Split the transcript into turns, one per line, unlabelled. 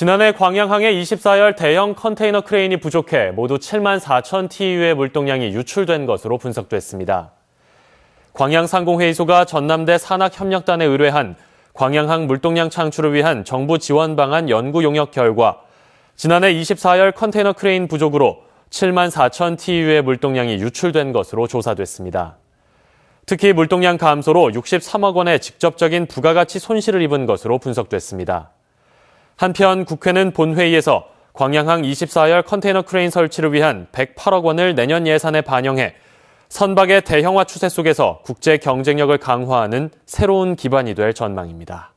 지난해 광양항의 24열 대형 컨테이너 크레인이 부족해 모두 7만 4천 TU의 e 물동량이 유출된 것으로 분석됐습니다. 광양상공회의소가 전남대 산학협력단에 의뢰한 광양항 물동량 창출을 위한 정부 지원 방안 연구 용역 결과 지난해 24열 컨테이너 크레인 부족으로 7만 4천 TU의 e 물동량이 유출된 것으로 조사됐습니다. 특히 물동량 감소로 63억 원의 직접적인 부가가치 손실을 입은 것으로 분석됐습니다. 한편 국회는 본회의에서 광양항 24열 컨테이너 크레인 설치를 위한 108억 원을 내년 예산에 반영해 선박의 대형화 추세 속에서 국제 경쟁력을 강화하는 새로운 기반이 될 전망입니다.